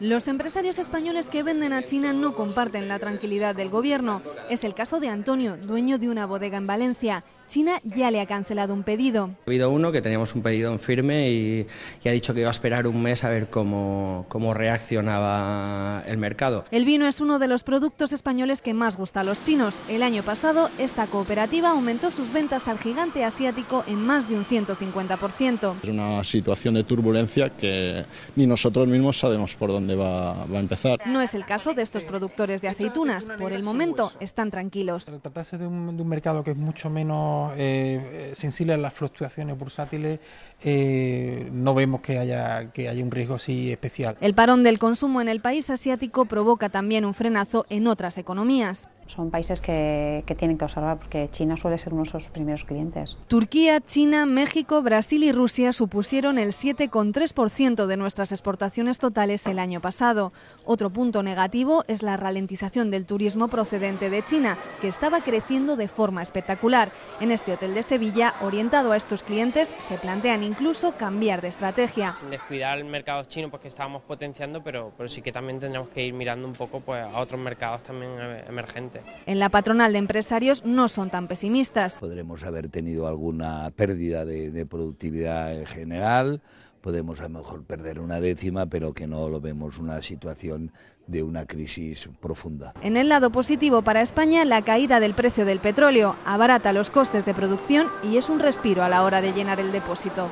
Los empresarios españoles que venden a China no comparten la tranquilidad del gobierno. Es el caso de Antonio, dueño de una bodega en Valencia. China ya le ha cancelado un pedido. Ha habido uno que teníamos un pedido en firme y, ha dicho que iba a esperar un mes a ver cómo, cómo, reaccionaba el mercado. El vino es uno de los productos españoles que más gusta a los chinos. El año pasado, esta cooperativa aumentó sus ventas al gigante asiático en más de un 150%. Es una situación de turbulencia que ni nosotros mismos sabemos por dónde va, a empezar. No es el caso de estos productores de aceitunas. Por el momento están tranquilos. Al tratarse de un, mercado que es mucho menos eh, sensible a las fluctuaciones bursátiles, eh, no vemos que haya, que haya un riesgo así especial. El parón del consumo en el país asiático provoca también un frenazo en otras economías son países que, que, tienen que observar porque China suele ser uno de sus primeros clientes. Turquía, China, México, Brasil y Rusia supusieron el 7,3% de nuestras exportaciones totales el año pasado. Otro punto negativo es la ralentización del turismo procedente de China, que estaba creciendo de forma espectacular. En este hotel de Sevilla, orientado a estos clientes, se plantean incluso cambiar de estrategia. Sin descuidar el mercado chino, porque que estábamos potenciando, pero, pero sí que también tendremos que ir mirando un poco pues, a otros mercados también emergentes. En la patronal de empresarios no son tan pesimistas. Podremos haber tenido alguna pérdida de, de productividad en general, podemos a lo mejor perder una décima, pero que no lo vemos una situación de una crisis profunda. En el lado positivo para España, la caída del precio del petróleo abarata los costes de producción y es un respiro a la hora de llenar el depósito.